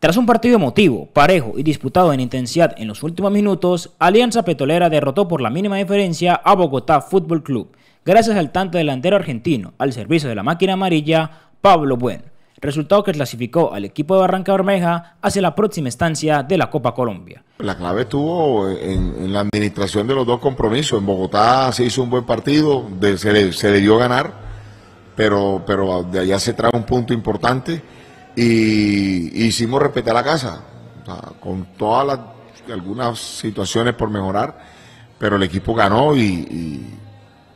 Tras un partido emotivo, parejo y disputado en intensidad en los últimos minutos, Alianza Petrolera derrotó por la mínima diferencia a Bogotá Fútbol Club, gracias al tanto delantero argentino al servicio de la máquina amarilla Pablo Buen, resultado que clasificó al equipo de Barranca Bermeja hacia la próxima estancia de la Copa Colombia. La clave estuvo en, la administración de los dos compromisos. En Bogotá se hizo un buen partido, se, le, dio ganar, pero, pero de allá se trae un punto importante y hicimos respetar la casa, con todas las, algunas situaciones por mejorar, pero el equipo ganó y,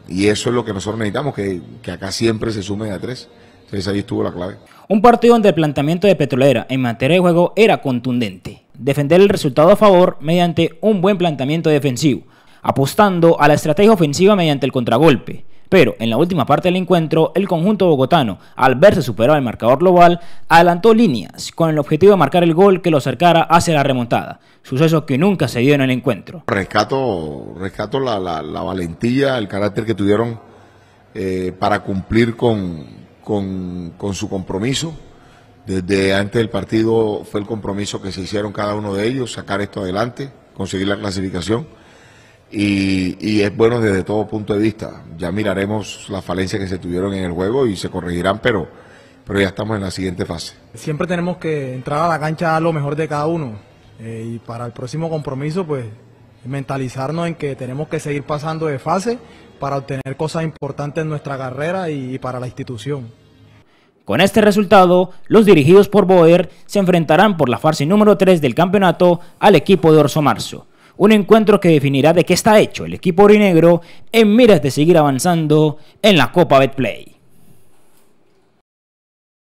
eso es lo que nosotros necesitamos, que, acá siempre se sumen a tres. Entonces ahí estuvo la clave. Un partido donde el planteamiento de Petrolera en materia de juego era contundente. Defender el resultado a favor mediante un buen planteamiento defensivo, apostando a la estrategia ofensiva mediante el contragolpe pero en la última parte del encuentro, el conjunto bogotano, al verse superado el marcador global, adelantó líneas con el objetivo de marcar el gol que lo acercara hacia la remontada, suceso que nunca se dio en el encuentro. Rescato, rescato la, valentía, el carácter que tuvieron eh, para cumplir con, con su compromiso. Desde antes del partido fue el compromiso que se hicieron cada uno de ellos, sacar esto adelante, conseguir la clasificación. Y, es bueno desde todo punto de vista. Ya miraremos las falencias que se tuvieron en el juego y se corregirán, pero, pero ya estamos en la siguiente fase. Siempre tenemos que entrar a la cancha a lo mejor de cada uno eh, y para el próximo compromiso, pues mentalizarnos en que tenemos que seguir pasando de fase para obtener cosas importantes en nuestra carrera y, para la institución. Con este resultado, los dirigidos por Boer se enfrentarán por la fase número 3 del campeonato al equipo de Orso Marzo. Un encuentro que definirá de qué está hecho el equipo orinegro en miras de seguir avanzando en la Copa Betplay.